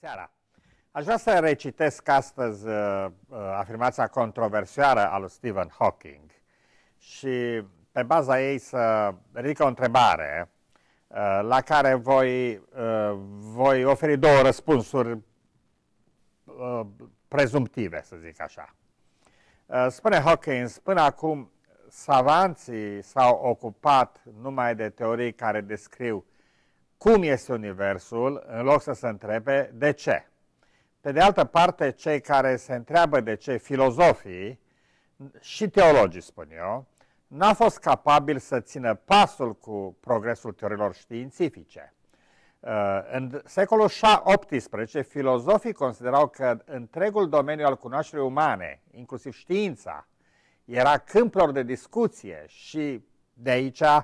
seara! Aș vrea să recitesc astăzi uh, uh, afirmația controversioară a lui Stephen Hawking și pe baza ei să ridic o întrebare uh, la care voi, uh, voi oferi două răspunsuri uh, prezumtive, să zic așa. Uh, spune Hawking, până acum savanții s-au ocupat numai de teorii care descriu uh, cum este Universul, în loc să se întrebe de ce. Pe de altă parte, cei care se întreabă de ce filozofii și teologii, spun eu, n-a fost capabil să țină pasul cu progresul teorilor științifice. Uh, în secolul XVIII, filozofii considerau că întregul domeniu al cunoașterii umane, inclusiv știința, era câmpul de discuție și de aici uh,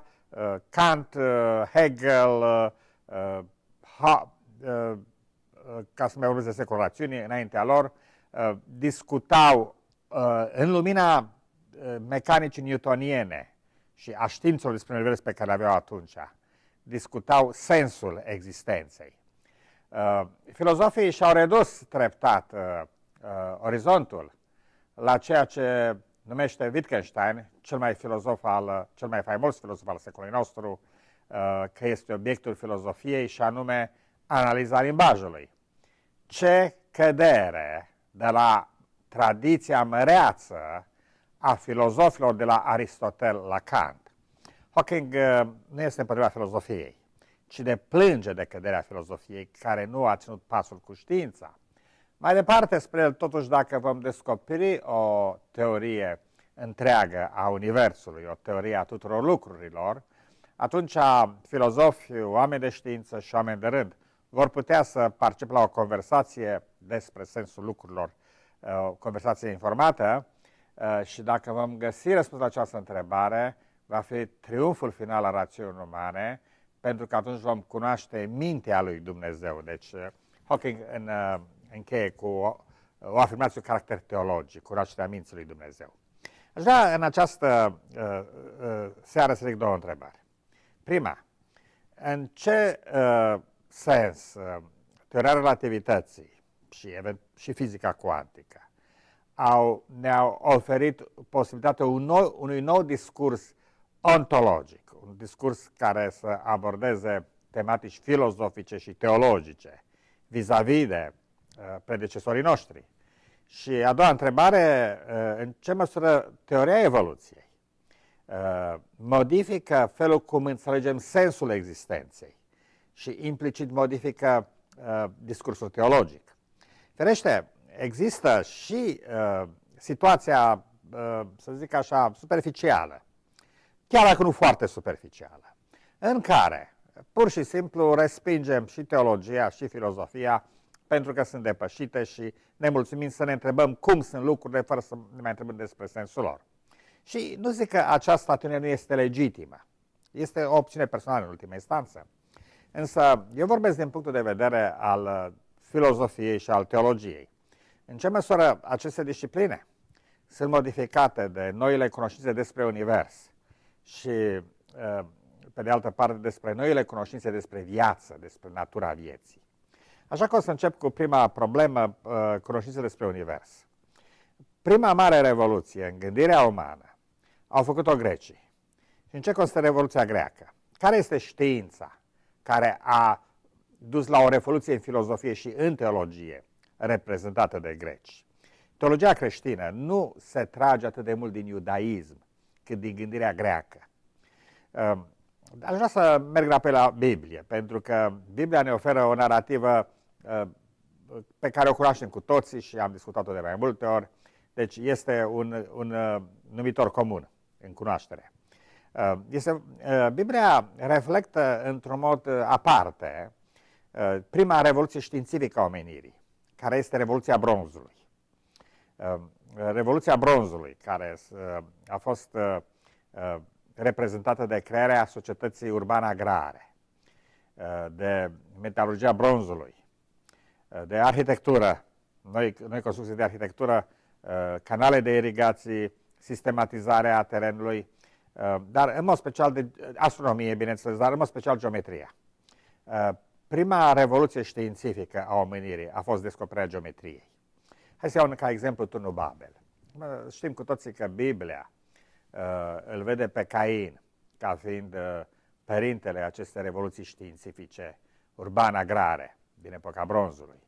Kant, uh, Hegel, Uh, ha, uh, uh, ca să mai urmeze seculațiunii înaintea lor, discutau în lumina mecanicii newtoniene și a științelor despre univers pe care le aveau atunci, discutau sensul existenței. Filozofii și-au redus treptat orizontul la ceea ce numește Wittgenstein, cel mai, filozof al, cel mai faimos filozof al secolului nostru, Uh, că este obiectul filozofiei și anume analiza limbajului. Ce cădere de la tradiția măreață a filozofilor de la Aristotel la Kant. Hawking uh, nu este împotriva filozofiei, ci de plânge de căderea filozofiei care nu a ținut pasul cu știința. Mai departe spre el, totuși, dacă vom descoperi o teorie întreagă a Universului, o teorie a tuturor lucrurilor, atunci filozofi, oameni de știință și oameni de rând vor putea să participe la o conversație despre sensul lucrurilor, uh, o conversație informată uh, și dacă vom găsi răspuns la această întrebare, va fi triumful final al rațiunii umane, pentru că atunci vom cunoaște mintea lui Dumnezeu. Deci uh, Hawking în, încheie cu o, o afirmație cu caracter teologic, cunoașterea minții lui Dumnezeu. Așa, în această uh, uh, seară să ridic două întrebări. Prima, în ce uh, sens uh, teoria relativității și, event, și fizica cuantică au, ne-au oferit posibilitatea un nou, unui nou discurs ontologic, un discurs care să abordeze tematici filozofice și teologice vis-a-vis -vis de uh, predecesorii noștri. Și a doua întrebare, uh, în ce măsură teoria evoluției Uh, modifică felul cum înțelegem sensul existenței și implicit modifică uh, discursul teologic. Ferește, există și uh, situația, să zic așa, superficială, chiar dacă nu foarte superficială, în care pur și simplu respingem și teologia și filozofia pentru că sunt depășite și ne mulțumim să ne întrebăm cum sunt lucrurile fără să ne mai întrebăm despre sensul lor. Și nu zic că această atitudine nu este legitimă. Este o opțiune personală în ultima instanță. Însă eu vorbesc din punctul de vedere al uh, filozofiei și al teologiei. În ce măsură aceste discipline sunt modificate de noile cunoștințe despre univers și, uh, pe de altă parte, despre noile cunoștințe despre viață, despre natura vieții. Așa că o să încep cu prima problemă, uh, cunoștințe despre univers. Prima mare revoluție în gândirea umană au făcut-o grecii. Și în ce constă Revoluția Greacă? Care este știința care a dus la o revoluție în filozofie și în teologie reprezentată de greci? Teologia creștină nu se trage atât de mult din iudaism cât din gândirea greacă. Ehm, aș vrea să merg la pe la Biblie, pentru că Biblia ne oferă o narrativă ehm, pe care o cunoaștem cu toții și am discutat-o de mai multe ori, deci este un, un ehm, numitor comun în cunoaștere. Uh, este, uh, Biblia reflectă într-un mod uh, aparte prima revoluție științifică a omenirii, care este Revoluția Bronzului. Revoluția Bronzului, care a fost reprezentată de crearea societății urbane agrare, de metalurgia bronzului, de arhitectură, noi, noi construcții de arhitectură, canale de irigații, sistematizarea terenului, uh, dar în mod special de uh, astronomie, bineînțeles, dar în mod special geometria. Uh, prima revoluție științifică a omenirii a fost descoperirea geometriei. Hai să iau ca exemplu turnul Babel. Știm cu toții că Biblia îl vede pe Cain ca fiind părintele acestei revoluții științifice urban-agrare din epoca bronzului.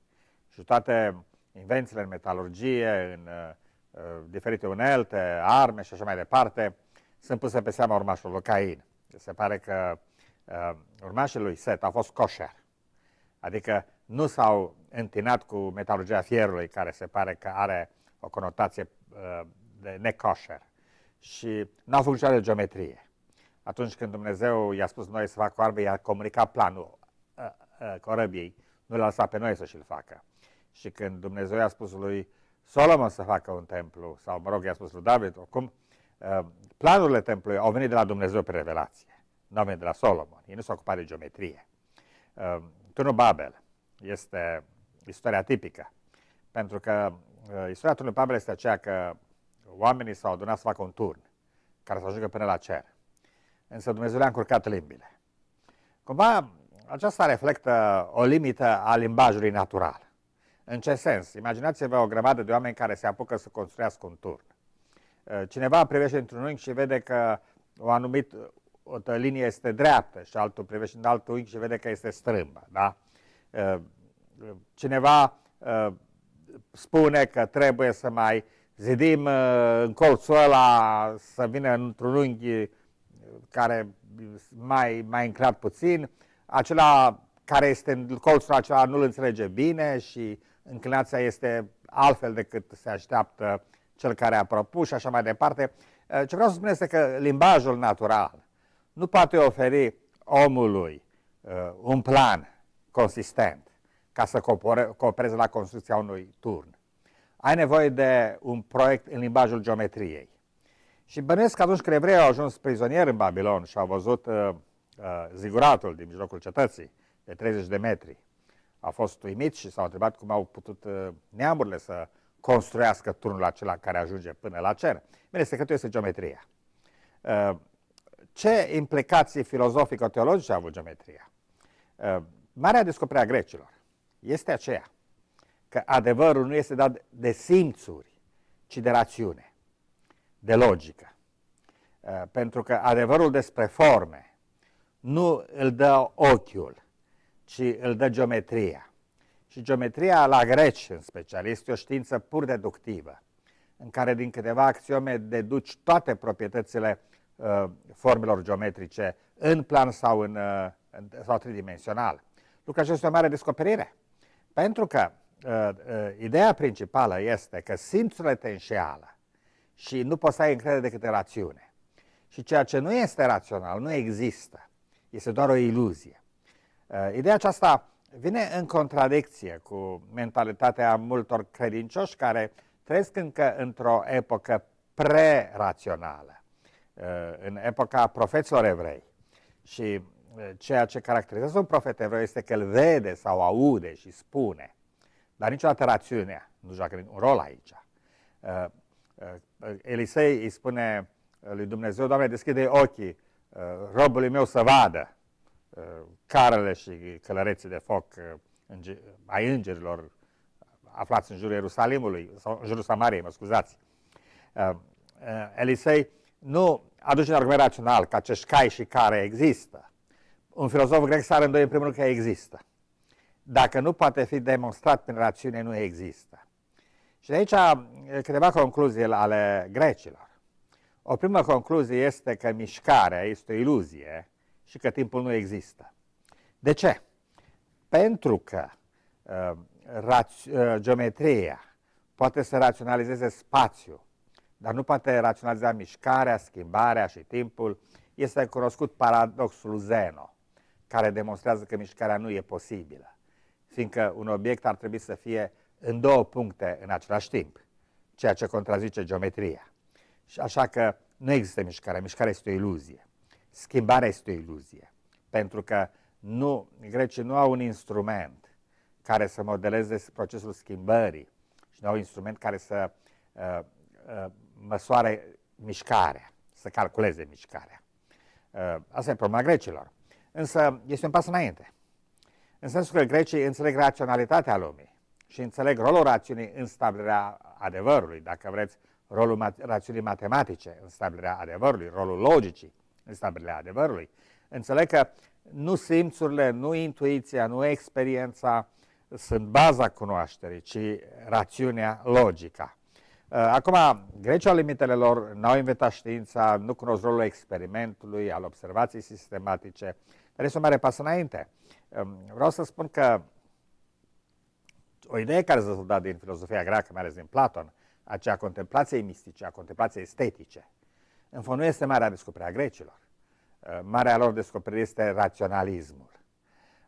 Și toate invențiile în metalurgie, în uh, Eh, diferite unelte, arme și așa mai departe, sunt puse pe seama urmașului Cain. Se pare că uh, urmașii lui Set au fost coșer, adică nu s-au întinat cu metalurgia fierului, care se pare că are o conotație uh, de necoșer și n-au funcționat de geometrie. Atunci când Dumnezeu i-a spus noi să facă arbe, i-a comunicat planul uh, uh, corăbiei, nu l-a lăsat pe noi să și-l facă. Și când Dumnezeu i-a spus lui Solomon să facă un templu, sau mă rog, i-a spus lui David, oricum, uh, planurile templului au venit de la Dumnezeu pe revelație, nu au venit de la Solomon, ei nu s-au ocupat de geometrie. Uh, Turnul Babel este istoria tipică, pentru că uh, istoria Turnului Babel este aceea că oamenii s-au adunat să facă un turn care să ajungă până la cer. Însă Dumnezeu le-a încurcat limbile. Cumva aceasta reflectă o limită a limbajului natural. În ce sens? Imaginați-vă o grămadă de oameni care se apucă să construiască un turn. Uh, cineva privește într-un unghi și vede că o anumit o linie este dreaptă și altul privește în altul unghi și vede că este strâmbă. Da? Uh, cineva uh, spune că trebuie să mai zidim în colțul ăla să vină într-un unghi care mai, mai încrat puțin, acela care este în colțul acela nu-l înțelege bine și înclinația este altfel decât se așteaptă cel care a propus și așa mai departe. Eh, ce vreau să spun este că limbajul natural nu poate oferi omului eh, un plan consistent ca să coopereze la construcția unui turn. Ai nevoie de un proiect în limbajul geometriei. Și bănesc că atunci când evreii au ajuns prizonieri în Babilon și au văzut uh, uh, ziguratul din mijlocul cetății de 30 de metri, au fost uimiți și s-au întrebat cum au putut uh, neamurile să construiască turnul acela care ajunge până la cer. Bine, secretul este geometria. Uh, ce implicații filozofico-teologice a avut geometria? Uh, marea descoperire a grecilor este aceea că adevărul nu este dat de simțuri, ci de rațiune, de logică. Pentru că adevărul despre forme nu îl dă ochiul, ci îl dă geometria. Și geometria la greci, în special, este o știință pur deductivă, în care din câteva axiome deduci toate proprietățile uh, formelor geometrice în plan sau, în, uh, sau tridimensional. Lucrul acesta este o mare descoperire, pentru că uh, uh, ideea principală este că simțurile te înșeală și nu poți să ai încredere decât în rațiune. Și ceea ce nu este rațional nu există, este doar o iluzie. Uh, ideea aceasta vine în contradicție cu mentalitatea multor credincioși care trăiesc încă într-o epocă prerațională, uh, în epoca profeților evrei. Și uh, ceea ce caracterizează un profet evreu este că îl vede sau aude și spune, dar niciodată rațiunea nu joacă un rol aici. Elisei îi spune lui Dumnezeu, Doamne, deschide ochii robului meu să vadă. Uh, carele și călărețe de foc uh, ai îngerilor uh, aflați în jurul Ierusalimului, sau în jurul Samariei, mă scuzați. Elisei nu aduce un argument rațional că acești cai și care există. Un filozof grec s-ar îndoi în primul rând că există. Dacă nu poate fi demonstrat prin rațiune, nu există. Și de aici câteva concluzii ale grecilor. O primă concluzie este că mișcarea este o iluzie, și că timpul nu există. De ce? Pentru că uh, raț- uh, geometria poate să raționalizeze spațiul, dar nu poate raționaliza mișcarea, schimbarea și timpul. Este cunoscut paradoxul Zeno, care demonstrează că mișcarea nu e posibilă, fiindcă un obiect ar trebui să fie în două puncte în același timp, ceea ce contrazice geometria. Și așa că nu există mișcare, mișcarea este o iluzie schimbarea este o iluzie, pentru că nu, grecii nu au un instrument care să modeleze procesul schimbării și nu au un instrument care să uh, uh, măsoare mișcarea, să calculeze mișcarea. Uh, asta e problema grecilor. Însă este un pas înainte. În sensul că grecii înțeleg raționalitatea lumii și înțeleg rolul rațiunii în stabilirea adevărului, dacă vreți, rolul mat- rațiunii matematice în stabilirea adevărului, rolul logicii stabilirea adevărului. Înțeleg că nu simțurile, nu intuiția, nu experiența sunt baza cunoașterii, ci rațiunea, logica. Uh, acum, Grecia limitele lor n-au inventat știința, nu cunosc rolul experimentului, al observației sistematice, dar este o mare pas înainte. Um, vreau să spun că o idee care s-a dezvoltat din filozofia greacă, mai ales din Platon, aceea contemplației mistice, a contemplației estetice, în fond, nu este marea descoperire a grecilor. Uh, marea lor descoperire este raționalismul.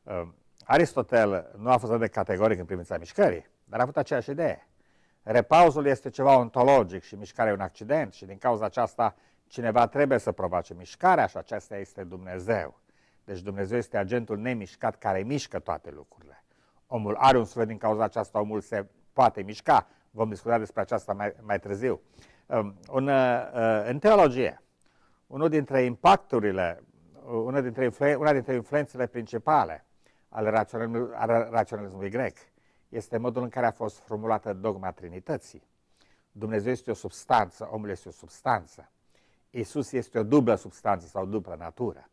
Uh, Aristotel nu a fost atât de categoric în privința mișcării, dar a avut aceeași idee. Repauzul este ceva ontologic și mișcarea e un accident și din cauza aceasta cineva trebuie să provoace mișcarea și aceasta este Dumnezeu. Deci Dumnezeu este agentul nemișcat care mișcă toate lucrurile. Omul are un suflet din cauza aceasta, omul se poate mișca. Vom discuta despre aceasta mai, mai târziu. În, um, uh, uh, în teologie, unul dintre impacturile, uh, una dintre, una dintre influențele principale ale al raționalismului grec este modul în care a fost formulată dogma Trinității. Dumnezeu este o substanță, omul este o substanță. Isus este o dublă substanță sau dublă natură.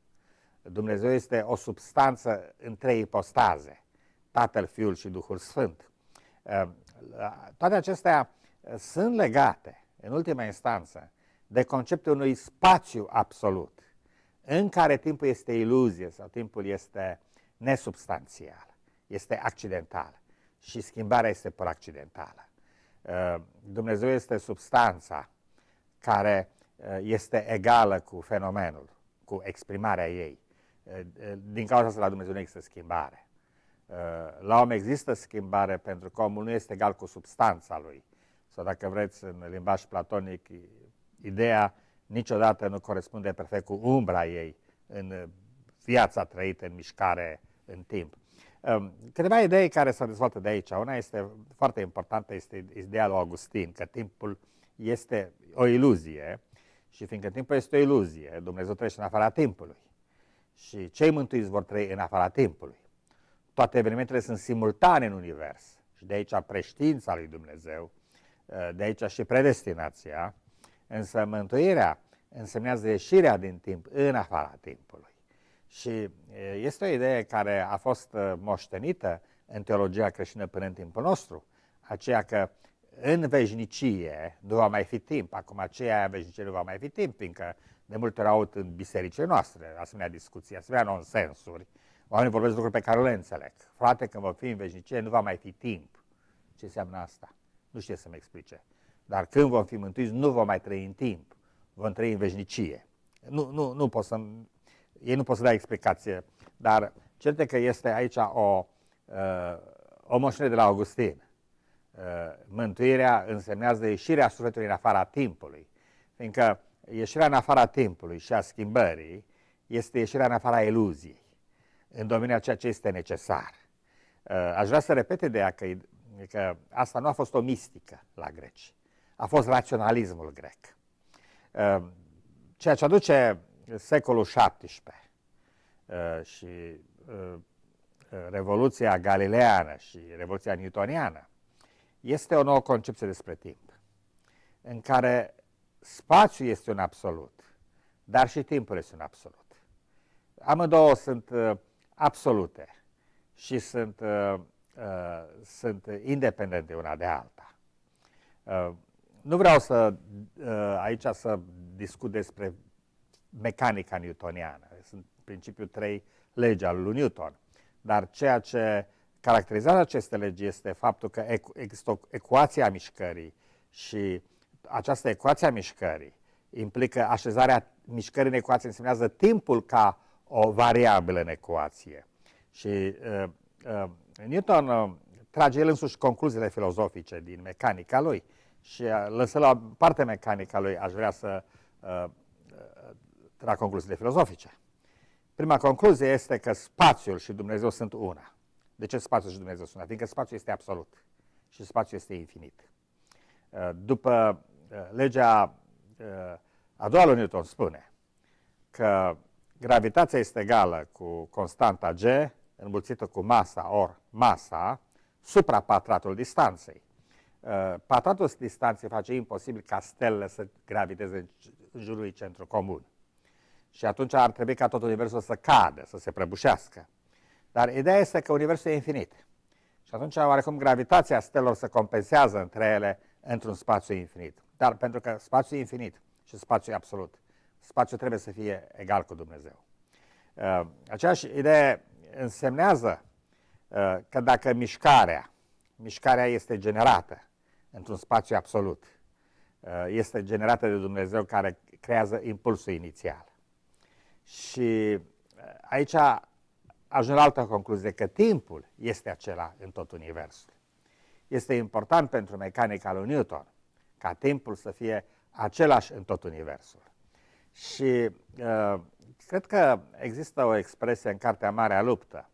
Dumnezeu este o substanță în trei ipostaze, Tatăl, Fiul și Duhul Sfânt. Um, toate acestea sunt legate în ultima instanță, de conceptul unui spațiu absolut, în care timpul este iluzie sau timpul este nesubstanțial, este accidental și schimbarea este pur accidentală. Uh, Dumnezeu este substanța care uh, este egală cu fenomenul, cu exprimarea ei. Uh, din cauza asta la Dumnezeu nu există schimbare. La om există schimbare pentru că omul nu este egal cu substanța lui sau dacă vreți în limbaj platonic, ideea niciodată nu corespunde perfect cu umbra ei în uh, viața trăită în mișcare în timp. Um, câteva idei care se dezvoltă de aici. Una este foarte importantă, este ideea lui Augustin, că timpul este o iluzie și fiindcă timpul este o iluzie, Dumnezeu trăiește în afara timpului și cei mântuiți vor trăi în afara timpului. Toate evenimentele sunt simultane în univers și de aici preștiința lui Dumnezeu Eh, de aici și predestinația, însă mântuirea însemnează ieșirea din timp în afara timpului. Și eh, este o idee care a fost eh, moștenită în teologia creștină până în timpul nostru, aceea că în veșnicie nu va mai fi timp. Acum aceea în veșnicie nu va mai fi timp, fiindcă de multe ori aud în bisericile noastre asemenea discuții, asemenea nonsensuri. Oamenii vorbesc lucruri pe care le înțeleg. Frate, când vom fi în veșnicie, nu va mai fi timp. Ce înseamnă asta? Nu știe să-mi explice. Dar când vom fi mântuiți, nu vom mai trăi în timp, vom trăi în veșnicie. Nu, nu, nu pot să ei nu pot să dea explicație, dar certe că este aici o, uh, o moșnire de la Augustin. Uh, mântuirea însemnează ieșirea sufletului în afara timpului, fiindcă ieșirea în afara timpului și a schimbării este ieșirea în afara iluziei, în domeniul ceea ce este necesar. Uh, aș vrea să repete de ea că că asta nu a fost o mistică la greci, a fost raționalismul grec. Ehm, ceea ce aduce secolul XVII ehm, și ehm, Revoluția Galileană și Revoluția Newtoniană este o nouă concepție despre timp, în care spațiul este un absolut, dar și timpul este un absolut. Amândouă sunt absolute și sunt Uh, sunt independente una de alta. Uh, nu vreau să uh, aici să discut despre mecanica newtoniană. Sunt principiul trei legi al lui Newton. Dar ceea ce caracterizează aceste legi este faptul că există o ecuație a mișcării și această ecuație a mișcării implică așezarea mișcării în ecuație, însemnează timpul ca o variabilă în ecuație. Și uh, Uh, Newton uh, trage el însuși concluziile filozofice din mecanica lui și uh, lăsă la parte mecanica lui, aș vrea să trag concluziile filozofice. Prima concluzie este că spațiul și Dumnezeu sunt una. De ce spațiul și Dumnezeu sunt una? Fiindcă spațiul este absolut și spațiul este infinit. După legea a doua lui Newton spune că gravitația este egală cu constanta G înmulțită cu masa ori masa supra patratul distanței. Uh, patratul distanței face imposibil ca stelele să graviteze în jurul lui centru comun. Și atunci ar trebui ca tot universul să cadă, să se prăbușească. Dar ideea este că universul e infinit. Și atunci, oarecum, gravitația stelor se compensează între ele într-un spațiu infinit. Dar pentru că spațiul e infinit și spațiul e absolut, spațiul trebuie să fie egal cu Dumnezeu. Uh, aceeași idee însemnează uh, că dacă mișcarea, mișcarea este generată într-un spațiu absolut, uh, este generată de Dumnezeu care creează impulsul inițial. Și uh, aici ajung la altă concluzie, că timpul este acela în tot universul. Este important pentru mecanica lui Newton ca timpul să fie același în tot universul. Și uh, cred că există o expresie în cartea Marea Luptă,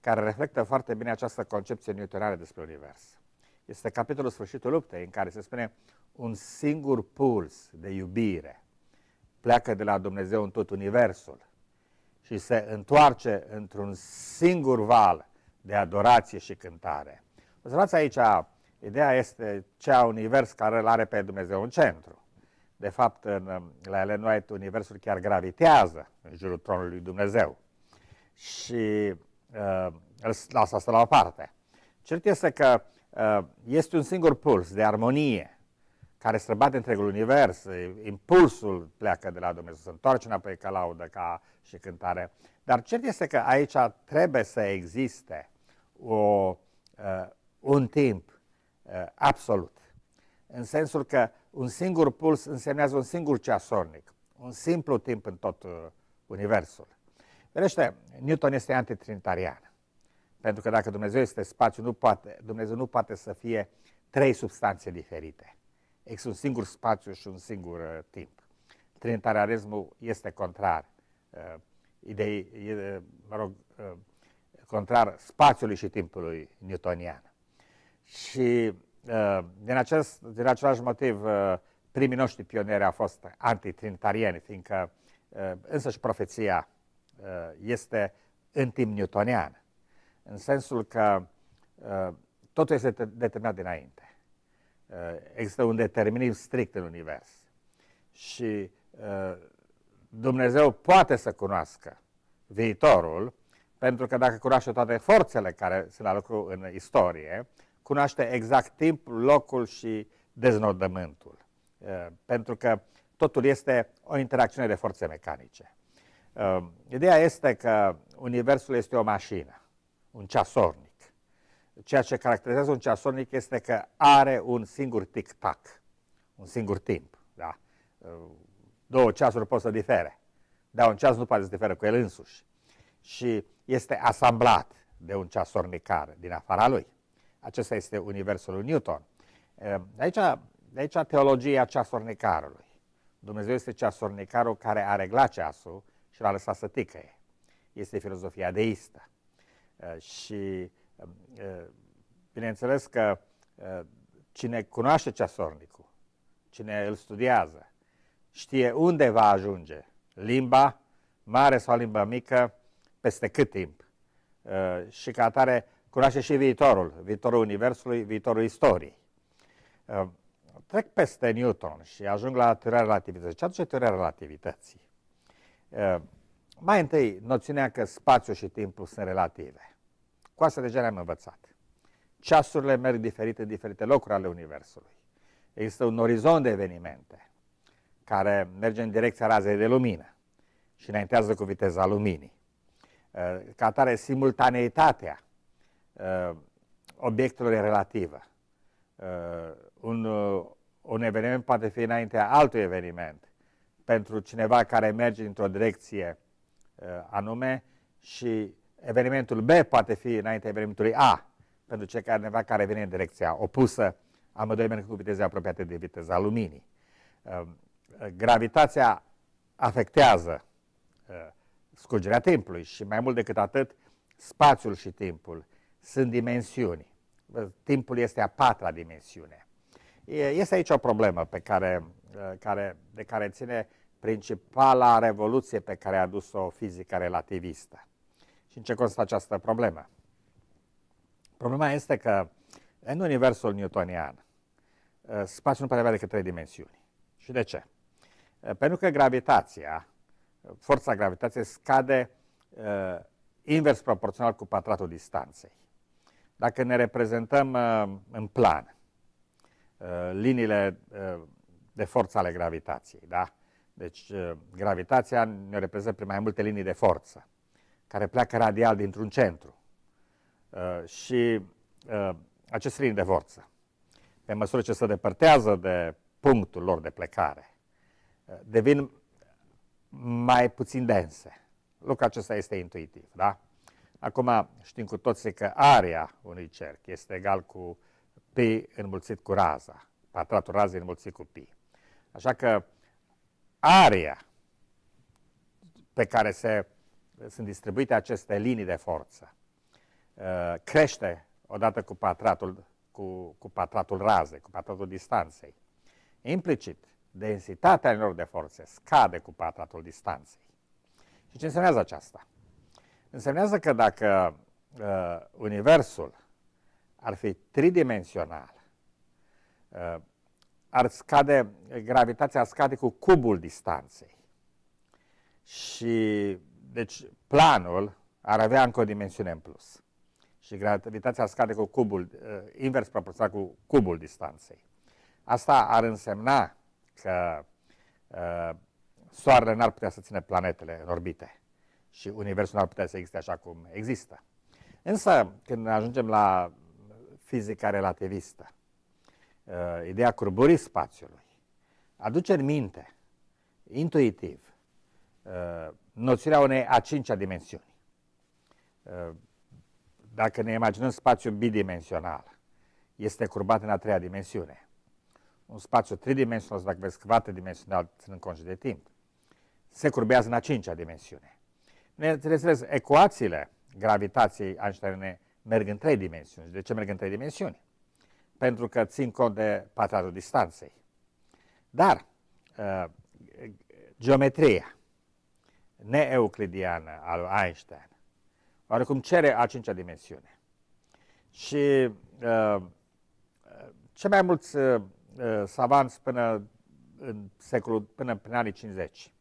care reflectă foarte bine această concepție newtonală despre univers. Este capitolul sfârșitul luptei, în care se spune un singur puls de iubire pleacă de la Dumnezeu în tot universul și se întoarce într-un singur val de adorație și cântare. Observați aici, ideea este cea univers care îl are pe Dumnezeu în centru. De fapt, în, um, la Ellen White, Universul chiar gravitează în jurul tronului lui Dumnezeu. Și uh, îl lasă asta la o parte. Cert este că uh, este un singur puls de armonie care străbate întregul univers. Impulsul pleacă de la Dumnezeu, se întoarce înapoi ca laudă, ca și cântare. Dar cert este că aici trebuie să existe o, uh, un timp uh, absolut în sensul că un singur puls însemnează un singur ceasornic, un simplu timp în tot uh, universul. Vedește, Newton este antitrinitarian. Pentru că dacă Dumnezeu este spațiu, nu poate, Dumnezeu nu poate să fie trei substanțe diferite. Există un singur spațiu și un singur uh, timp. Trinitarianismul este contrar uh, idei, uh, mă rog, uh, contrar spațiului și timpului newtonian. Și Uh, din, acest, din același motiv, uh, primii noștri pionieri au fost antitrinitarieni, fiindcă uh, însăși profeția este în timp newtonian, în sensul că totul este determinat dinainte. Există un determinism strict în univers și Dumnezeu poate să cunoască viitorul, pentru că dacă cunoaște toate forțele care sunt la lucru în istorie, cunoaște exact timpul, locul și deznodământul. Pentru că totul este o interacțiune de forțe mecanice. Ideea este că Universul este o mașină, un ceasornic. Ceea ce caracterizează un ceasornic este că are un singur tic-tac, un singur timp. Da? Două ceasuri pot să difere, dar un ceas nu poate să difere cu el însuși. Și este asamblat de un ceasornicar din afara lui. Acesta este universul lui Newton. De aici, de aici teologia ceasornicarului. Dumnezeu este ceasornicarul care a reglat ceasul și l-a lăsat să ticăie. Este filozofia deistă. Și bineînțeles că cine cunoaște ceasornicul, cine îl studiază, știe unde va ajunge limba, mare sau limba mică, peste cât timp. Și ca atare cunoaște și viitorul, viitorul Universului, viitorul istoriei. Uh, trec peste Newton și ajung la teoria relativității. Ce aduce teoria relativității? Uh, mai întâi, noțiunea că spațiul și timpul sunt relative. Cu asta deja le am învățat. Ceasurile merg diferite în diferite locuri ale Universului. Există un orizont de evenimente care merge în direcția razei de lumină și înaintează cu viteza luminii. Uh, ca atare, simultaneitatea uh, obiectelor e relativă. Uh, un, uh, un eveniment poate fi înaintea altui eveniment pentru cineva care merge într-o direcție uh, anume și evenimentul B poate fi înaintea evenimentului A pentru cei care neva care vine în direcția opusă, amândoi merg cu viteze apropiate de viteza luminii. Uh, gravitația afectează uh, scurgerea timpului și mai mult decât atât spațiul și timpul sunt dimensiuni. Timpul este a patra dimensiune. Este aici o problemă pe care, care, de care ține principala revoluție pe care a adus-o fizica relativistă. Și în ce constă această problemă? Problema este că în universul newtonian spațiul nu poate avea decât trei dimensiuni. Și de ce? Pentru că gravitația, forța gravitației scade invers proporțional cu pătratul distanței. Dacă ne reprezentăm uh, în plan uh, liniile uh, de forță ale gravitației, da? Deci gravitația ne reprezintă prin mai multe linii de forță, care pleacă radial dintr-un centru. Și aceste linii de forță, pe măsură ce se depărtează de punctul lor de plecare, devin mai puțin dense. Lucrul acesta este intuitiv, da? Acum știm cu toții că area unui cerc este egal cu pi înmulțit cu raza, pătratul razei înmulțit cu pi. Așa că area pe care se, sunt distribuite aceste linii de forță uh, crește odată cu pătratul, cu, cu pătratul razei, cu pătratul distanței. Implicit, densitatea linilor de forțe scade cu pătratul distanței. Și ce înseamnă aceasta? Însemnează că dacă uh, Universul ar fi tridimensional, uh, ar scade, gravitația ar scade cu cubul distanței. Și, deci, planul ar avea încă o dimensiune în plus. Și gravitația scade cu cubul, uh, invers proporțional cu cubul distanței. Asta ar însemna că uh, Soarele n-ar putea să ține planetele în orbite și Universul nu ar putea să existe așa cum există. Însă, când ajungem la fizica relativistă, uh, ideea curburii spațiului, aduce în minte, intuitiv, uh, noțiunea unei a cincea dimensiuni. Uh, dacă ne imaginăm spațiul bidimensional, este curbat în a treia dimensiune. Un spațiu tridimensional, dacă vezi, dimensional, ținând conștient de timp, se curbează în a cincea dimensiune. Bineînțeles, ecuațiile gravitației Einstein merg în trei dimensiuni. De ce merg în trei dimensiuni? Pentru că țin cont de pătratul distanței. Dar uh, geometria neeuclidiană a lui Einstein oarecum cere a cincea dimensiune. Și uh, uh cei mai mulți uh, uh, savanți până în secolul, până în anii 50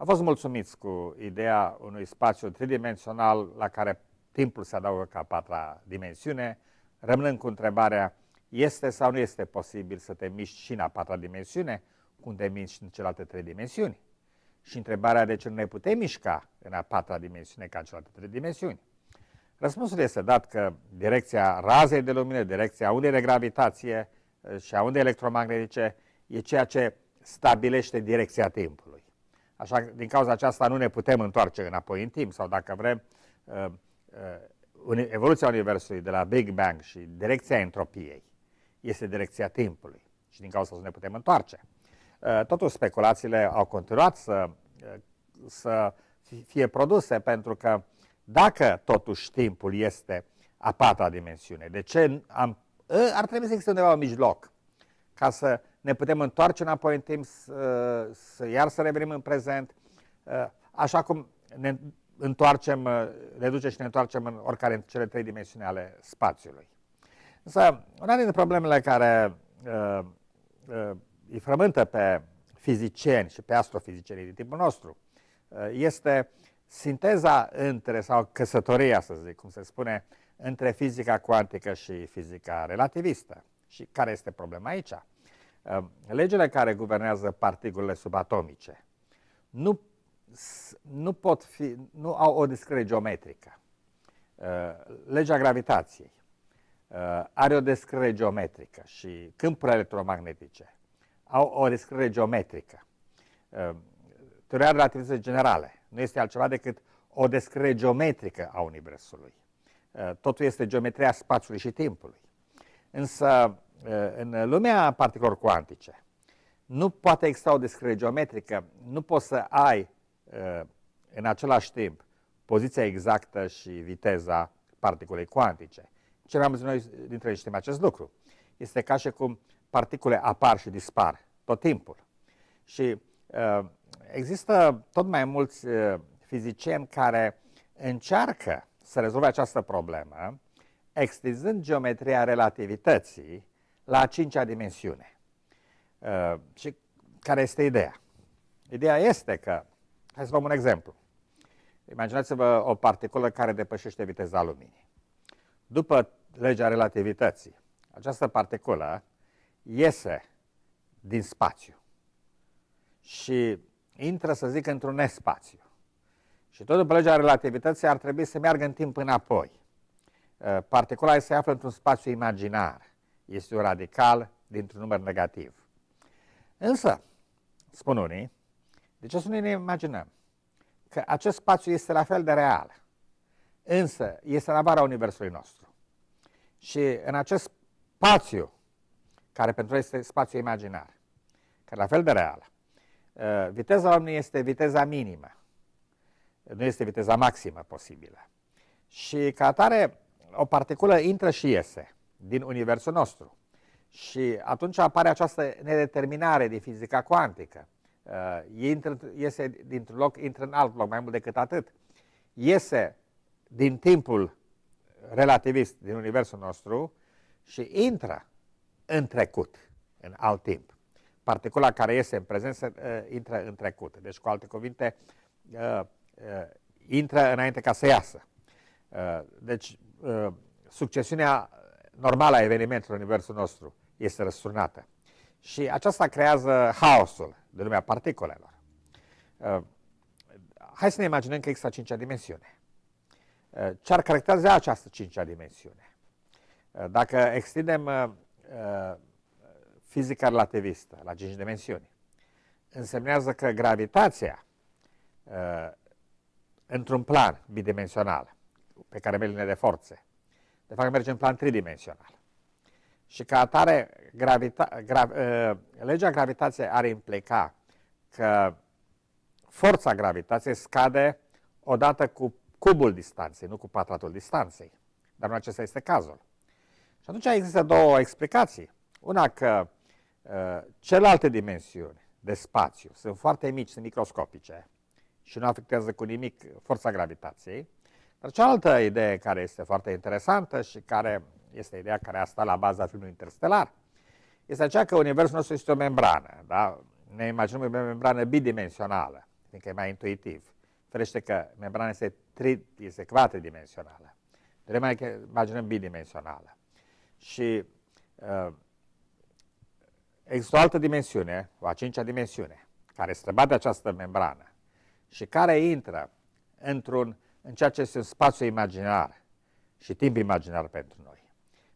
a fost mulțumiți cu ideea unui spațiu tridimensional la care timpul se adaugă ca patra dimensiune, rămânând cu întrebarea este sau nu este posibil să te miști și în a patra dimensiune, cum te miști în celelalte trei dimensiuni? Și întrebarea de ce nu ne putem mișca în a patra dimensiune ca în celelalte trei dimensiuni? Răspunsul este dat că direcția razei de lumină, direcția undei de gravitație eh, și a undei electromagnetice e ceea ce stabilește direcția timpului. Așa, din cauza aceasta nu ne putem întoarce înapoi în timp sau dacă vrem, uh, uh, evoluția Universului de la Big Bang și direcția entropiei este direcția timpului și din cauza asta nu ne putem întoarce. Uh, totuși, speculațiile au continuat să, să fie produse pentru că dacă totuși timpul este a patra dimensiune, de ce am, ar trebui să existe undeva un mijloc ca să ne putem întoarce înapoi în timp, să, să iar să revenim în prezent, uh, așa cum ne întoarcem, uh, ne duce și ne întoarcem în oricare dintre cele trei dimensiuni ale spațiului. Însă, una dintre problemele care uh, uh, îi frământă pe fizicieni și pe astrofizicienii din timpul nostru uh, este sinteza între, sau căsătoria, să zic, cum se spune, între fizica cuantică și fizica relativistă. Și care este problema aici? Ehm, legile care guvernează particulele subatomice nu, nu, pot fi, nu au o descriere geometrică. Ehm, legea gravitației ehm, are o descriere geometrică și câmpurile electromagnetice au o descriere geometrică. Teoria relativității generale nu este altceva decât o descriere geometrică a Universului. Totul este geometria spațiului și timpului. Însă Eh, în lumea particulor cuantice, nu poate exista o descriere geometrică, nu poți să ai eh, în același timp poziția exactă și viteza particulei cuantice. Ce mai mulți noi dintre noi știm acest lucru. Este ca și cum particule apar și dispar tot timpul. Și eh, există tot mai mulți fizicieni care încearcă să rezolve această problemă, extinzând geometria relativității la a cincea dimensiune. Uh, și care este ideea? Ideea este că, hai să luăm un exemplu. Imaginați-vă o particulă care depășește viteza luminii. După legea relativității, această particulă iese din spațiu și intră, să zic, într-un nespațiu. Și tot după legea relativității ar trebui să meargă în timp înapoi. Uh, particula se află într-un spațiu imaginar este un radical dintr-un număr negativ. Însă, spun unii, de ce să nu ne imaginăm că acest spațiu este la fel de real, însă este în afara Universului nostru. Și în acest spațiu, care pentru noi este spațiu imaginar, care la fel de real, ă, viteza omului este viteza minimă, nu este viteza maximă posibilă. Și ca atare, o particulă intră și iese din universul nostru. Și atunci apare această nedeterminare de fizica cuantică. Uh, intră, iese dintr-un loc, intră în alt loc, mai mult decât atât. Iese din timpul relativist din universul nostru și intră în trecut, în alt timp. Particula care iese în prezență uh, intră în trecut. Deci, cu alte cuvinte, uh, uh, intră înainte ca să iasă. Uh, deci, uh, succesiunea normală a evenimentelor în universul nostru este răsturnată. Și aceasta creează haosul de lumea particulelor. Uh, hai să ne imaginăm că există a cincea dimensiune. Uh, ce ar caracteriza această cincea dimensiune? Uh, dacă extindem uh, uh, fizica relativistă la cinci dimensiuni, însemnează că gravitația uh, într-un plan bidimensional, pe care merge de forțe, de fapt merge în plan tridimensional. Și ca atare, gravita, gra, ă, legea gravitației ar implica că forța gravitației scade odată cu cubul distanței, nu cu patratul distanței. Dar nu acesta este cazul. Și atunci există două explicații. Una că uh, celelalte dimensiuni de spațiu sunt foarte mici, sunt microscopice și nu afectează cu nimic forța gravitației. Dar cealaltă idee care este foarte interesantă și care este ideea care a stat la baza filmului interstelar, este aceea că universul nostru este o membrană. Da? Ne imaginăm o membrană bidimensională, fiindcă e mai intuitiv. Ferește că membrana este, tri, este quadridimensională. Trebuie mai imaginăm bidimensională. Și uh, există o altă dimensiune, o a cincea dimensiune, care străbate această membrană și care intră într-un în ceea ce este un spațiu imaginar și timp imaginar pentru noi.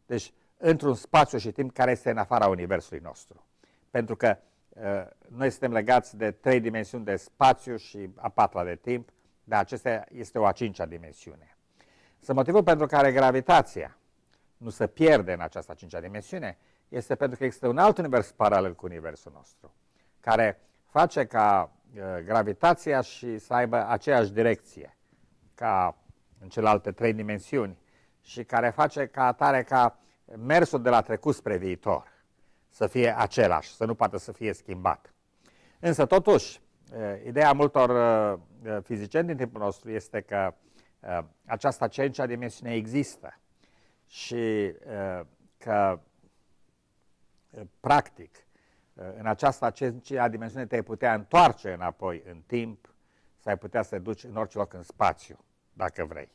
Deci, într-un spațiu și timp care este în afara universului nostru. Pentru că uh, noi suntem legați de trei dimensiuni de spațiu și a patra de timp, dar acesta este o a cincea dimensiune. Să motivul pentru care gravitația nu se pierde în această a cincea dimensiune este pentru că există un alt univers paralel cu universul nostru, care face ca uh, gravitația și să aibă aceeași direcție ca în celelalte trei dimensiuni și care face ca atare ca mersul de la trecut spre viitor să fie același, să nu poată să fie schimbat. Însă, totuși, eh, ideea multor eh, eh, fizicieni din timpul nostru este că această cincea dimensiune există și că, practic, în această cincea dimensiune te-ai putea întoarce înapoi în timp, să ai putea să te duci în orice loc în spațiu dacă vrei.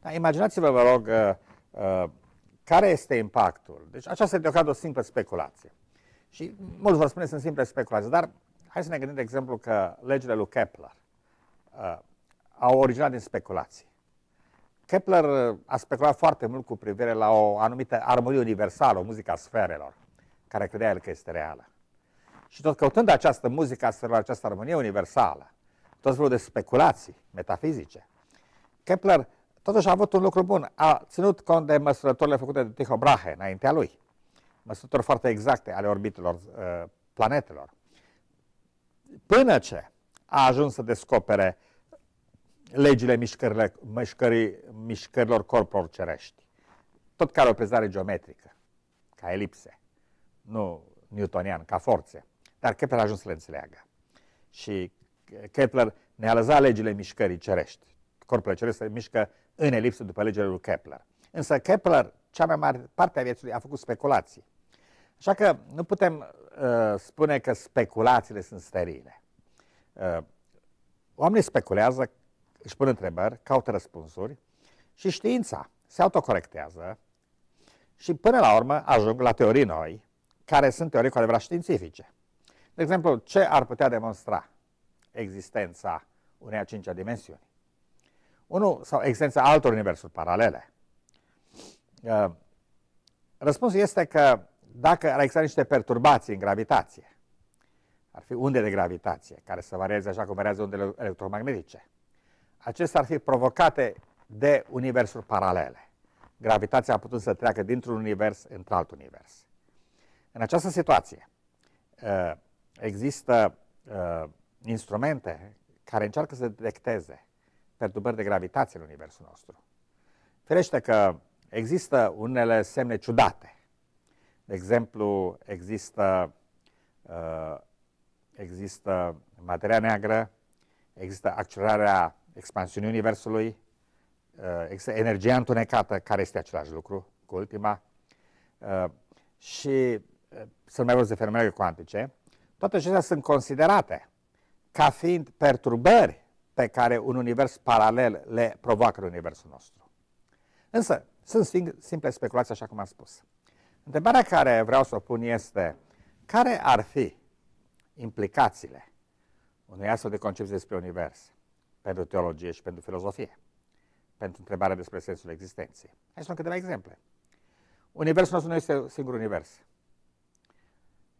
Da, imaginați-vă, vă rog, uh, uh, care este impactul. Deci aceasta este deocamdată o simplă speculație. Și mulți vor spune sunt simple speculații, dar hai să ne gândim, de exemplu, că legile lui Kepler uh, au originat din speculații. Kepler uh, a speculat foarte mult cu privire la o anumită armonie universală, o muzică a sferelor, care credea el că este reală. Și tot căutând această muzică a sferelor, această armonie universală, tot felul de speculații metafizice, Kepler totuși a avut un lucru bun. A ținut cont de măsurătorile făcute de Tycho Brahe înaintea lui. Măsurători foarte exacte ale orbitelor uh, planetelor. Până ce a ajuns să descopere legile mișcării, mișcărilor corpurilor cerești. Tot care o prezare geometrică, ca elipse, nu newtonian, ca forțe. Dar Kepler a ajuns să le înțeleagă. Și Kepler ne-a lăsat legile mișcării cerești corpul acela se mișcă în elipsă după legile lui Kepler. Însă Kepler, cea mai mare parte a vieții lui, a făcut speculații. Așa că nu putem uh, spune că speculațiile sunt sterile. Uh, oamenii speculează, își pun întrebări, caută răspunsuri și știința se autocorectează și până la urmă ajung la teorii noi, care sunt teorii cu adevărat științifice. De exemplu, ce ar putea demonstra existența unei a cincea dimensiuni? unul sau existența altor universuri paralele. Uh, răspunsul este că dacă ar exista niște perturbații în gravitație, ar fi unde de gravitație, care să varieze așa cum variază undele electromagnetice, acestea ar fi provocate de universuri paralele. Gravitația a putut să treacă dintr-un univers într-alt univers. În această situație uh, există uh, instrumente care încearcă să detecteze perturbări de gravitație în universul nostru. Ferește că există unele semne ciudate. De exemplu, există, uh, există materia neagră, există accelerarea expansiunii universului, uh, există energia întunecată, care este același lucru cu ultima, uh, și uh, sunt mai de fenomene cuantice, toate acestea sunt considerate ca fiind perturbări pe care un univers paralel le provoacă în universul nostru. Însă, sunt simple speculații, așa cum am spus. Întrebarea care vreau să o pun este, care ar fi implicațiile unui astfel de concepții despre univers pentru teologie și pentru filozofie, pentru întrebarea despre sensul existenței? Aici sunt câteva exemple. Universul nostru nu este singur univers.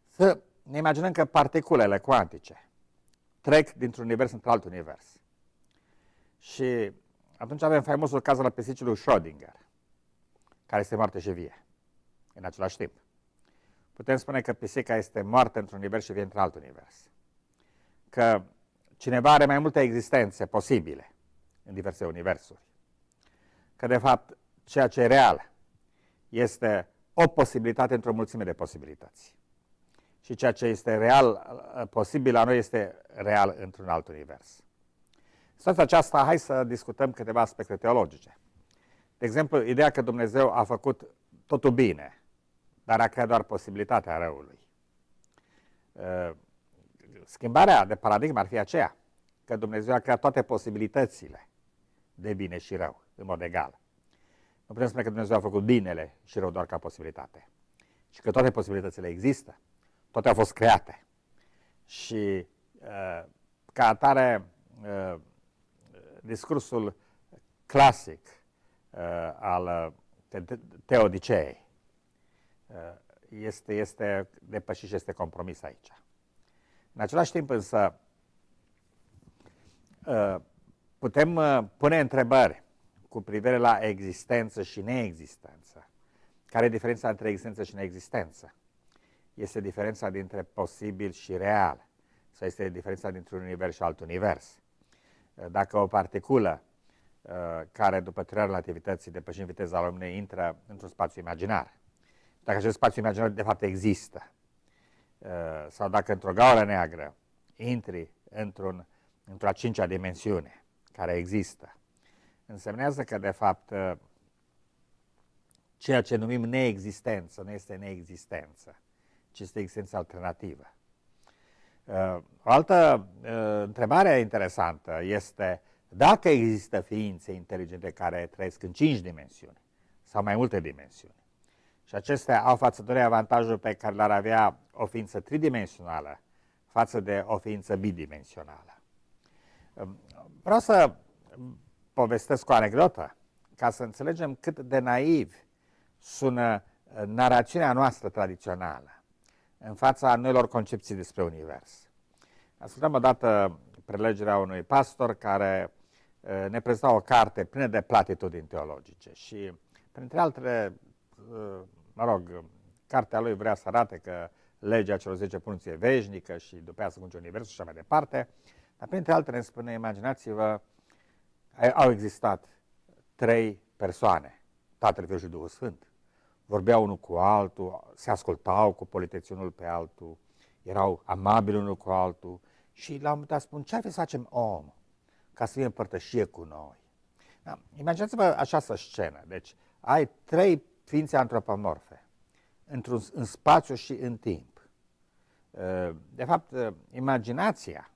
Să ne imaginăm că particulele cuantice trec dintr-un univers într-alt univers. Și atunci avem faimosul caz al pesicilor Schrödinger, care este moarte și vie în același timp. Putem spune că pisica este moartă într-un univers și vie într-alt un univers. Că cineva are mai multe existențe posibile în diverse universuri. Că, de fapt, ceea ce e real este o posibilitate într-o mulțime de posibilități. Și ceea ce este real, posibil la noi, este real într-un alt univers. În aceasta, hai să discutăm câteva aspecte teologice. De exemplu, ideea că Dumnezeu a făcut totul bine, dar a creat doar posibilitatea răului. Uh, schimbarea de paradigmă ar fi aceea, că Dumnezeu a creat toate posibilitățile de bine și rău, în mod egal. Nu putem spune că Dumnezeu a făcut binele și rău doar ca posibilitate. Și că toate posibilitățile există, toate au fost create. Și uh, ca atare, uh, discursul clasic uh, al uh, te teodiceei. Uh, este, este depășit și este compromis aici. În același timp însă uh, putem uh, pune întrebări cu privire la existență și neexistență. Care e diferența între existență și neexistență? Este diferența dintre posibil și real? Sau este diferența dintre un univers și alt univers? Dacă o particulă uh, care după trei relativității depășind viteza luminii intră într-un spațiu imaginar, dacă acest spațiu imaginar de fapt există, uh, sau dacă într-o gaură neagră intri într-un, într-o a cincea dimensiune care există, însemnează că de fapt uh, ceea ce numim neexistență nu este neexistență, ci este existență alternativă. Uh, o altă uh, întrebare interesantă este dacă există ființe inteligente care trăiesc în cinci dimensiuni sau mai multe dimensiuni. Și acestea au față de avantajul pe care l-ar avea o ființă tridimensională față de o ființă bidimensională. Um, vreau să povestesc o anecdotă ca să înțelegem cât de naiv sună uh, narațiunea noastră tradițională în fața noilor concepții despre univers. Ascultăm odată prelegerea unui pastor care eh, ne prezenta o carte plină de platitudini teologice și, printre altele, eh, mă rog, cartea lui vrea să arate că legea celor 10 punți e veșnică și după ea se conduce universul și așa mai departe, dar printre altele îmi spune, imaginați-vă, eh, au existat trei persoane, Tatăl, Fiul și Duhul Sfânt vorbeau unul cu altul, se ascultau cu politețiunul pe altul, erau amabili unul cu altul și la un moment dat spun, ce ar fi să facem om ca să fie împărtășie cu noi? Da. Imaginați-vă această scenă, deci ai trei ființe antropomorfe într-un, în spațiu și în timp. Uh, de fapt, uh, imaginația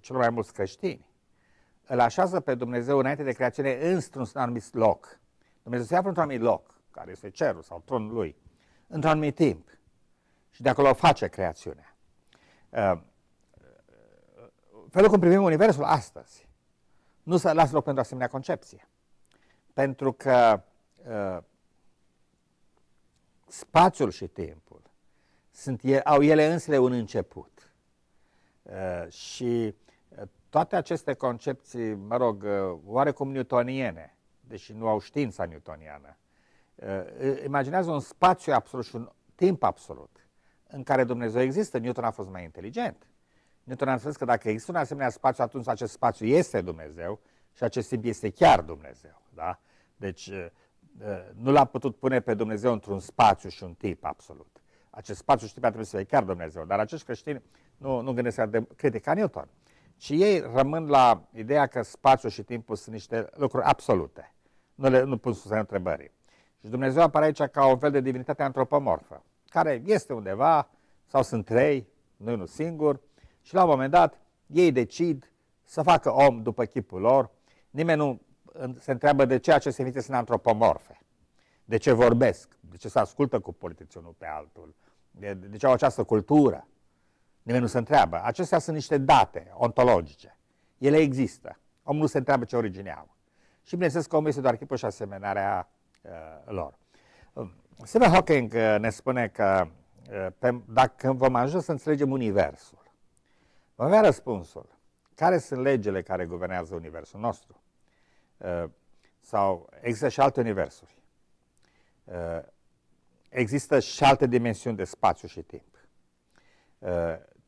celor mai mulți creștini îl așează pe Dumnezeu înainte de creațiune într-un anumit loc. Dumnezeu se află într-un anumit loc care este cerul sau tronul lui, într-un anumit timp. Și de acolo face creațiunea. Uh, felul cum privim Universul astăzi nu se lasă loc pentru asemenea concepție. Pentru că uh, spațiul și timpul sunt, au ele însele un început. Uh, și uh, toate aceste concepții, mă rog, uh, oarecum newtoniene, deși nu au știința newtoniană, Eh, eh, imaginează un spațiu absolut și un timp absolut în care Dumnezeu există. Newton a fost mai inteligent. Newton a înțeles că dacă există un asemenea spațiu, atunci acest spațiu este Dumnezeu și acest timp este chiar Dumnezeu. Da? Deci eh, nu l-a putut pune pe Dumnezeu într-un spațiu și un timp absolut. Acest spațiu și timp a trebuit să fie chiar Dumnezeu. Dar acești creștini nu, nu gândesc de critica Newton. Și ei rămân la ideea că spațiul și timpul sunt niște lucruri absolute. Nu, le, nu pun sus întrebării. Și Dumnezeu apare aici ca un fel de divinitate antropomorfă, care este undeva, sau sunt trei, nu unul singur, și la un moment dat ei decid să facă om după chipul lor. Nimeni nu se întreabă de ce aceste ființe sunt antropomorfe, de ce vorbesc, de ce se ascultă cu politicianul pe altul, de, de ce au această cultură. Nimeni nu se întreabă. Acestea sunt niște date ontologice. Ele există. Omul nu se întreabă ce origine au. Și bineînțeles că omul este doar chipul și asemănarea Uh, lor. Stephen Hawking uh, ne spune că uh, pe, dacă vom ajunge să înțelegem Universul, vom avea răspunsul. Care sunt legile care guvernează Universul nostru? Sau există și alte universuri? Există și alte dimensiuni de spațiu și timp.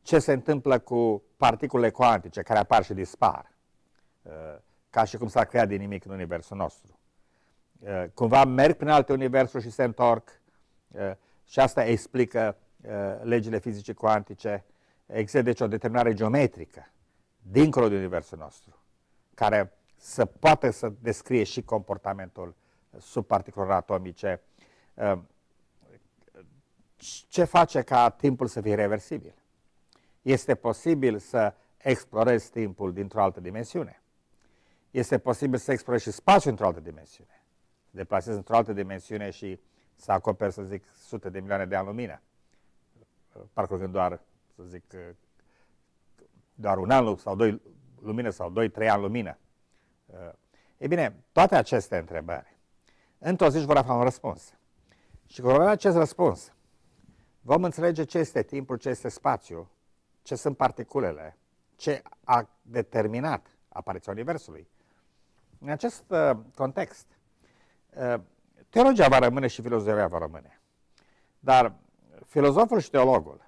Ce se întâmplă cu particulele cuantice care apar și dispar? Ca și cum s a creat din nimic în Universul nostru cumva merg prin alte universuri și se întorc și asta explică legile fizice cuantice. Există deci o determinare geometrică dincolo de universul nostru, care să poată să descrie și comportamentul subparticulor atomice. Ce face ca timpul să fie reversibil? Este posibil să explorezi timpul dintr-o altă dimensiune. Este posibil să explorezi și spațiul într-o altă dimensiune deplasezi într-o altă dimensiune și să acoperi, să zic, sute de milioane de ani lumină, parcurgând doar, să zic, doar un an sau doi lumină sau doi, trei ani lumină. E bine, toate aceste întrebări, într-o zi vor afla un răspuns. Și cu avea acest răspuns, vom înțelege ce este timpul, ce este spațiu, ce sunt particulele, ce a determinat apariția Universului. În acest uh, context, Eh, teologia va rămâne și filozofia va rămâne. Dar filozoful și teologul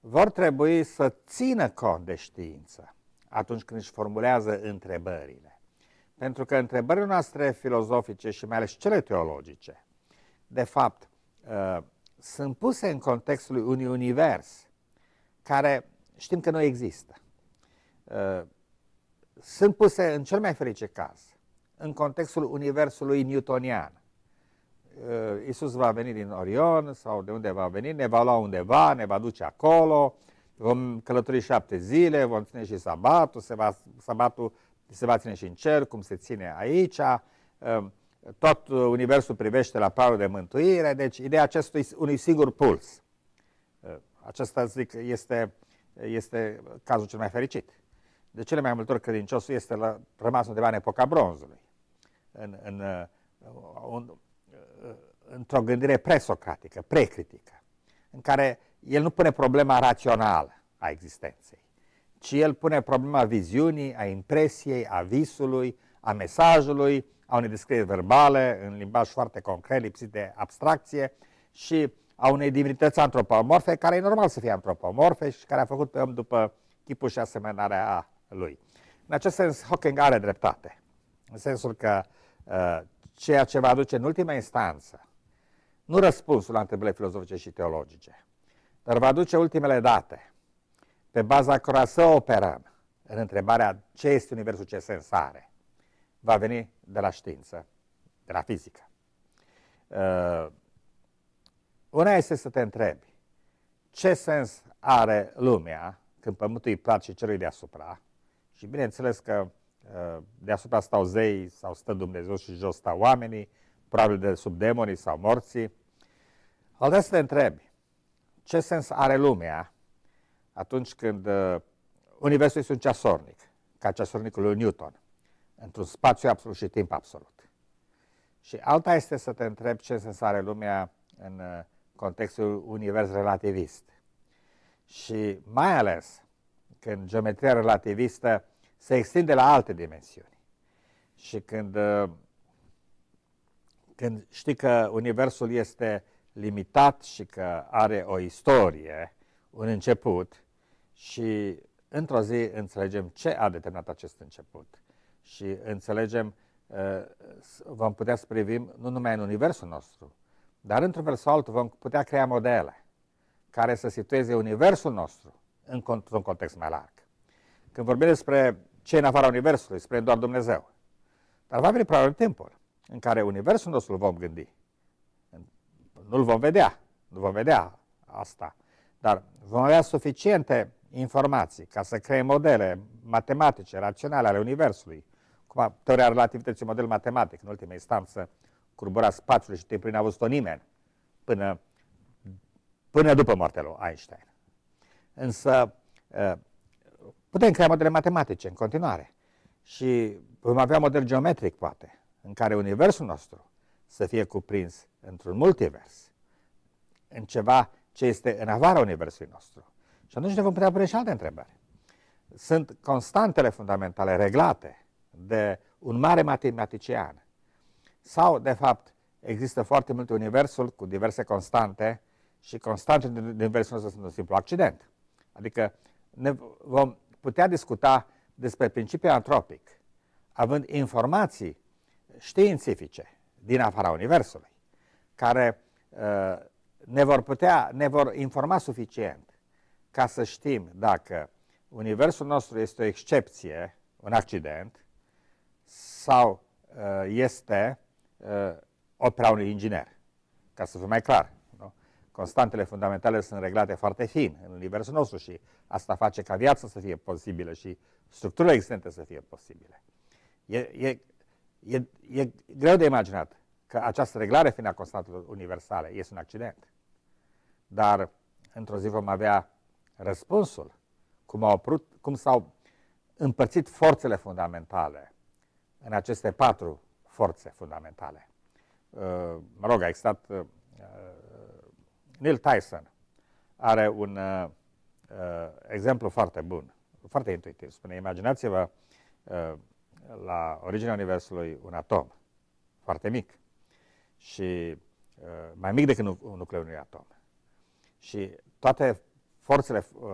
vor trebui să țină cont de știință atunci când își formulează întrebările. Pentru că întrebările noastre filozofice și mai ales cele teologice, de fapt, eh, sunt puse în contextul unui univers care știm că nu există. Eh, sunt puse în cel mai fericit caz în contextul universului newtonian. Uh, Isus va veni din Orion sau de unde va veni, ne va lua undeva, ne va duce acolo, vom călători șapte zile, vom ține și sabatul, se va, sabatul se va ține și în cer, cum se ține aici, uh, tot universul privește la parul de mântuire, deci ideea acestui unui singur puls. Uh, acesta, zic, este, este cazul cel mai fericit. De cele mai multe ori credinciosul este la, rămas undeva în epoca bronzului în, în, uh, un, uh, într-o gândire presocratică, precritică, în care el nu pune problema rațională a existenței, ci el pune problema viziunii, a impresiei, a visului, a mesajului, a unei descrieri verbale, în limbaj foarte concret, lipsit de abstracție și a unei divinități antropomorfe, care e normal să fie antropomorfe și care a făcut pe om după chipul și asemănarea lui. În acest sens, Hawking are dreptate, în sensul că uh, Uh, ceea ce va aduce în ultima instanță, nu răspunsul la întrebările filozofice și teologice, dar va aduce ultimele date pe baza cărora să operăm în întrebarea ce este Universul, ce sens are, va veni de la știință, de la fizică. Uh, una este să te întrebi ce sens are lumea când pământul îi place celui deasupra și bineînțeles că Uh, deasupra stau zei sau stă Dumnezeu și jos stau oamenii, probabil de sub demonii sau morții. Al să te întrebi, ce sens are lumea atunci când uh, Universul este un ceasornic, ca ceasornicul lui Newton, într-un spațiu absolut și timp absolut. Și alta este să te întrebi ce sens are lumea în uh, contextul univers relativist. Și mai ales când geometria relativistă se extinde la alte dimensiuni. Și când, uh, când știi că Universul este limitat și că are o istorie, un început, și într-o zi înțelegem ce a determinat acest început și înțelegem, uh, vom putea să privim nu numai în Universul nostru, dar într-un fel sau altul vom putea crea modele care să situeze Universul nostru într-un context mai larg. Când vorbim despre ce în afara Universului, spre doar Dumnezeu. Dar va veni probabil timpul în care Universul nostru vom gândi. Nu-l vom vedea, nu vom vedea asta, dar vom avea suficiente informații ca să creăm modele matematice, raționale ale Universului, cum teoria relativității, model matematic, în ultima instanță, curbura spațiului și timpului n-a văzut nimeni până, până după moartea lui Einstein. Însă, ă, Putem crea modele matematice în continuare și vom avea model geometric, poate, în care universul nostru să fie cuprins într-un multivers, în ceva ce este în avara universului nostru. Și atunci ne vom putea pune și alte întrebări. Sunt constantele fundamentale reglate de un mare matematician sau, de fapt, există foarte multe universuri cu diverse constante și constantele din universul nostru sunt un simplu accident. Adică ne vom putea discuta despre principiul antropic, având informații științifice din afara Universului, care uh, ne vor, putea, ne vor informa suficient ca să știm dacă Universul nostru este o excepție, un accident, sau uh, este uh, opera unui inginer, ca să fiu mai clar constantele fundamentale sunt reglate foarte fin în universul nostru și asta face ca viața să fie posibilă și structurile existente să fie posibile. E, e, e, e greu de imaginat că această reglare fină a constantelor universale este un accident. Dar într-o zi vom avea răspunsul cum, au oprut, cum s-au împărțit forțele fundamentale în aceste patru forțe fundamentale. Uh, mă rog, a existat uh, Neil Tyson are un uh, uh, exemplu foarte bun, foarte intuitiv. Spune, imaginați-vă uh, la originea Universului un atom foarte mic și uh, mai mic decât un nucleu unui atom. Și toate forțele uh,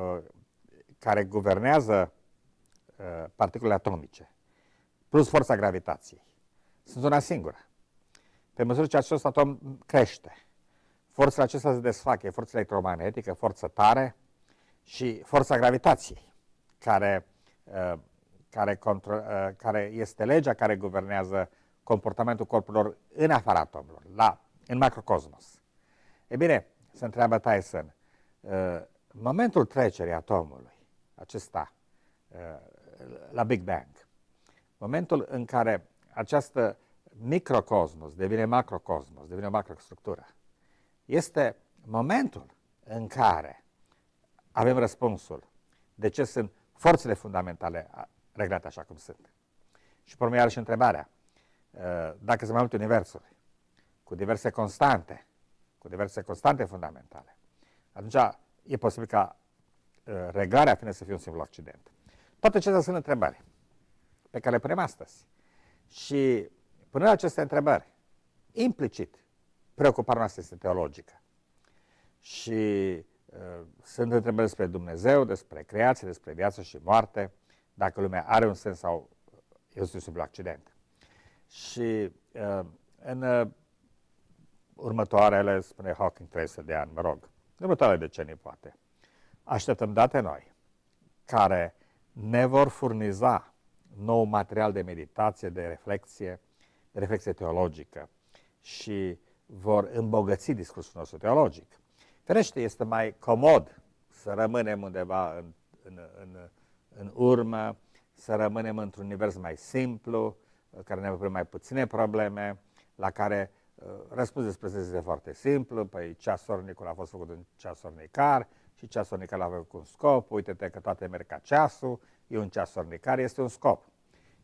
care guvernează uh, particulele atomice, plus forța gravitației, sunt una singură. Pe măsură ce acest atom crește, forțele acestea se desfac, e forță electromagnetică, forță tare și forța gravitației, care, uh, care, control, uh, care este legea care guvernează comportamentul corpurilor în afara atomilor, la, în macrocosmos. E bine, se întreabă Tyson, uh, momentul trecerii atomului, acesta, la Big Bang, momentul în care această microcosmos devine macrocosmos, devine o macrostructură, este momentul în care avem răspunsul de ce sunt forțele fundamentale reglate așa cum sunt. Și pe și întrebarea, ă, dacă sunt mai multe universuri, cu diverse constante, cu diverse constante fundamentale, atunci e posibil ca ă, reglarea fine să fie un simplu accident. Toate acestea sunt întrebări pe care le punem astăzi. Și punând aceste întrebări, implicit, preocuparea noastră este teologică. Și uh, sunt întrebări despre Dumnezeu, despre creație, despre viață și moarte, dacă lumea are un sens sau este sub accident. Și uh, în uh, următoarele, spune Hawking, 300 de ani, mă rog, următoarele decenii poate, așteptăm date noi care ne vor furniza nou material de meditație, de reflexie, de reflexie teologică și vor îmbogăți discursul nostru teologic. Ferește, este mai comod să rămânem undeva în, în, în, în urmă, să rămânem într-un univers mai simplu, care ne va mai puține probleme, la care uh, răspunsul spre este foarte simplu, păi ceasornicul a fost făcut în ceasornicar și ceasornicarul avea cu un scop, uite-te că toate merg ca ceasul, e un ceasornicar, este un scop.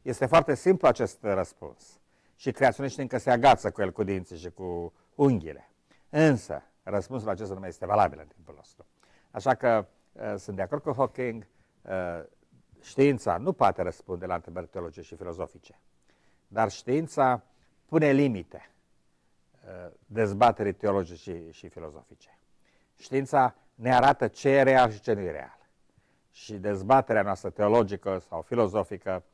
Este foarte simplu acest răspuns și creaționiștii încă se agață cu el cu dinții și cu unghiile. Însă, răspunsul acesta nu mai este valabil în timpul nostru. Așa că uh, sunt de acord cu Hawking, uh, știința nu poate răspunde la întrebări teologice și filozofice, dar știința pune limite uh, dezbaterii teologice și, și filozofice. Știința ne arată ce e real și ce nu e real. Și dezbaterea noastră teologică sau filozofică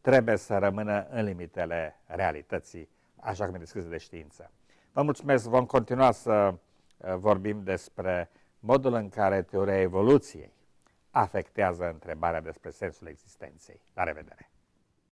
trebuie să rămână în limitele realității, așa cum e descris de știință. Vă mulțumesc, vom continua să uh, vorbim despre modul în care teoria evoluției afectează întrebarea despre sensul existenței. La revedere!